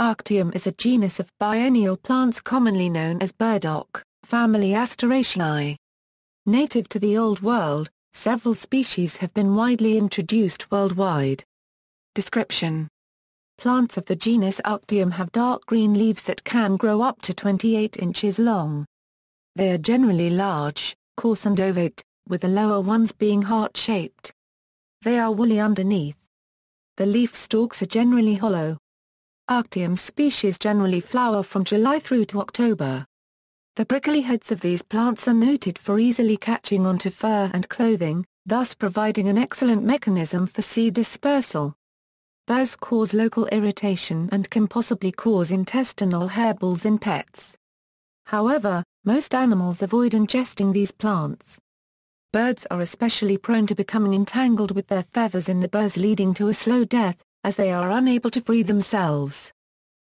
Arctium is a genus of biennial plants commonly known as burdock, family Asteraceae. Native to the Old World, several species have been widely introduced worldwide. Description Plants of the genus Arctium have dark green leaves that can grow up to 28 inches long. They are generally large, coarse and ovate, with the lower ones being heart-shaped. They are woolly underneath. The leaf stalks are generally hollow, Arctium species generally flower from July through to October. The prickly heads of these plants are noted for easily catching onto fur and clothing, thus providing an excellent mechanism for seed dispersal. Burrs cause local irritation and can possibly cause intestinal hairballs in pets. However, most animals avoid ingesting these plants. Birds are especially prone to becoming entangled with their feathers in the burrs leading to a slow death, as they are unable to breed themselves.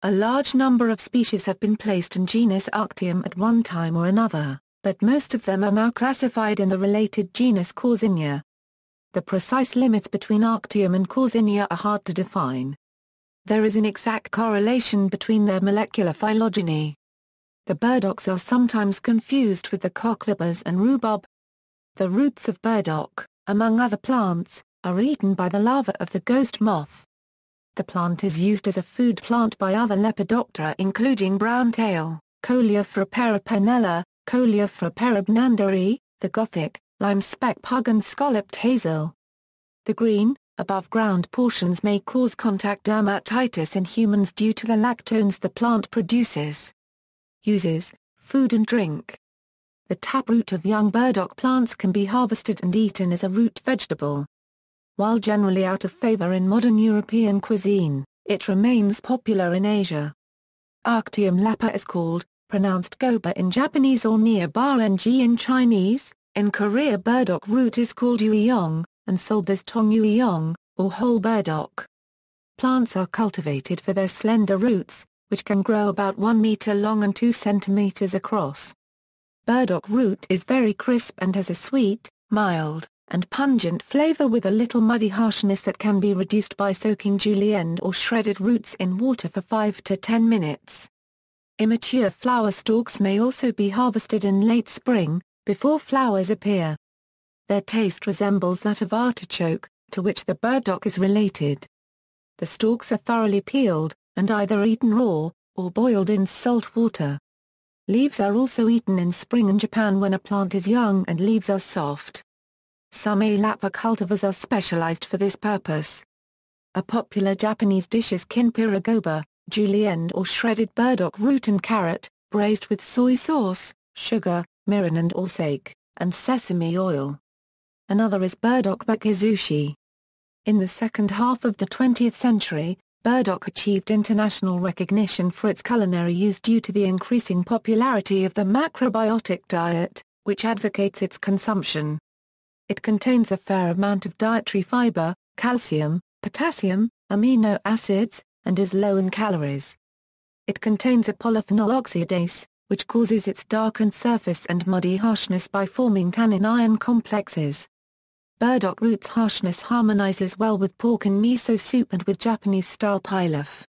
A large number of species have been placed in genus Arctium at one time or another, but most of them are now classified in the related genus Causinia. The precise limits between Arctium and Causinia are hard to define. There is an exact correlation between their molecular phylogeny. The burdocks are sometimes confused with the cockleburs and rhubarb. The roots of burdock, among other plants, are eaten by the larva of the ghost moth. The plant is used as a food plant by other Lepidoptera including brown tail, Coleophora peripenella, Coleophora peribnandari, the Gothic, lime speck, pug and scalloped hazel. The green, above-ground portions may cause contact dermatitis in humans due to the lactones the plant produces. Uses, food and drink. The taproot of young burdock plants can be harvested and eaten as a root vegetable. While generally out of favor in modern European cuisine, it remains popular in Asia. Arctium lapa is called, pronounced goba in Japanese or niabarengi in Chinese, in Korea burdock root is called ueyong, and sold as tong ueyong, or whole burdock. Plants are cultivated for their slender roots, which can grow about 1 meter long and 2 centimeters across. Burdock root is very crisp and has a sweet, mild, and pungent flavor with a little muddy harshness that can be reduced by soaking julienne or shredded roots in water for 5 to 10 minutes. Immature flower stalks may also be harvested in late spring, before flowers appear. Their taste resembles that of artichoke, to which the burdock is related. The stalks are thoroughly peeled, and either eaten raw, or boiled in salt water. Leaves are also eaten in spring in Japan when a plant is young and leaves are soft. Some Alapa cultivars are specialized for this purpose. A popular Japanese dish is kinpira julienne or shredded burdock root and carrot, braised with soy sauce, sugar, mirin and sake, and sesame oil. Another is burdock bakizushi. In the second half of the 20th century, burdock achieved international recognition for its culinary use due to the increasing popularity of the macrobiotic diet, which advocates its consumption. It contains a fair amount of dietary fiber, calcium, potassium, amino acids, and is low in calories. It contains a polyphenol oxidase, which causes its darkened surface and muddy harshness by forming tannin iron complexes. Burdock root's harshness harmonizes well with pork and miso soup and with Japanese-style pilaf.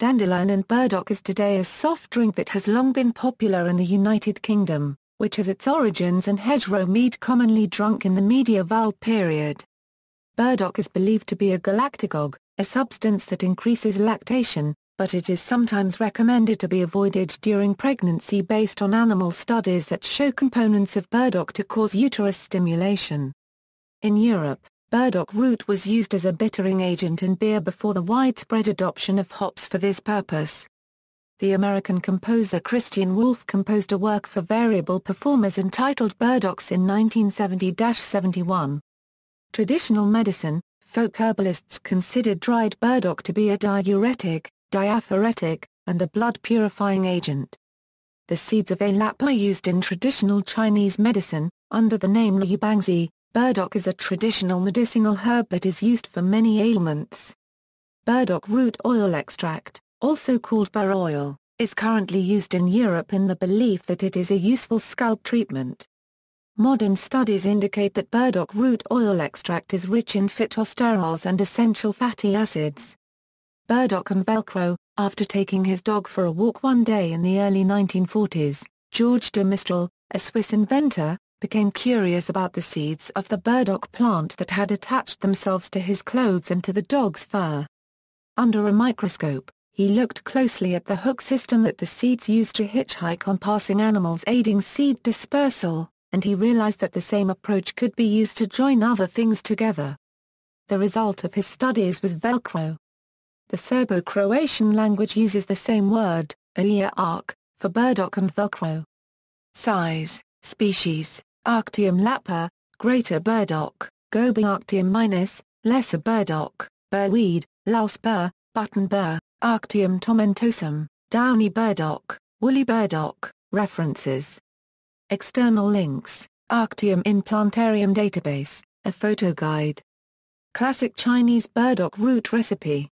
Dandelion and burdock is today a soft drink that has long been popular in the United Kingdom which has its origins in hedgerow mead commonly drunk in the medieval period. Burdock is believed to be a galactagogue, a substance that increases lactation, but it is sometimes recommended to be avoided during pregnancy based on animal studies that show components of burdock to cause uterus stimulation. In Europe, burdock root was used as a bittering agent in beer before the widespread adoption of hops for this purpose the American composer Christian Wolff composed a work for variable performers entitled Burdocks in 1970-71. Traditional medicine, folk herbalists considered dried burdock to be a diuretic, diaphoretic, and a blood-purifying agent. The seeds of alap are used in traditional Chinese medicine, under the name liubangzi, burdock is a traditional medicinal herb that is used for many ailments. Burdock root oil extract also called bar oil, is currently used in Europe in the belief that it is a useful scalp treatment. Modern studies indicate that burdock root oil extract is rich in phytosterols and essential fatty acids. Burdock and Velcro, after taking his dog for a walk one day in the early 1940s, George de Mistral, a Swiss inventor, became curious about the seeds of the burdock plant that had attached themselves to his clothes and to the dog's fur. Under a microscope, he looked closely at the hook system that the seeds used to hitchhike on passing animals aiding seed dispersal, and he realized that the same approach could be used to join other things together. The result of his studies was Velcro. The Serbo-Croatian language uses the same word, Oia arc, for burdock and Velcro. Size, species, Arctium lapa, greater burdock, goby Arctium minus, lesser burdock, burweed, louse bur, button bur. Arctium tomentosum, downy burdock, woolly burdock. References. External links. Arctium in Plantarium Database, a photo guide. Classic Chinese burdock root recipe.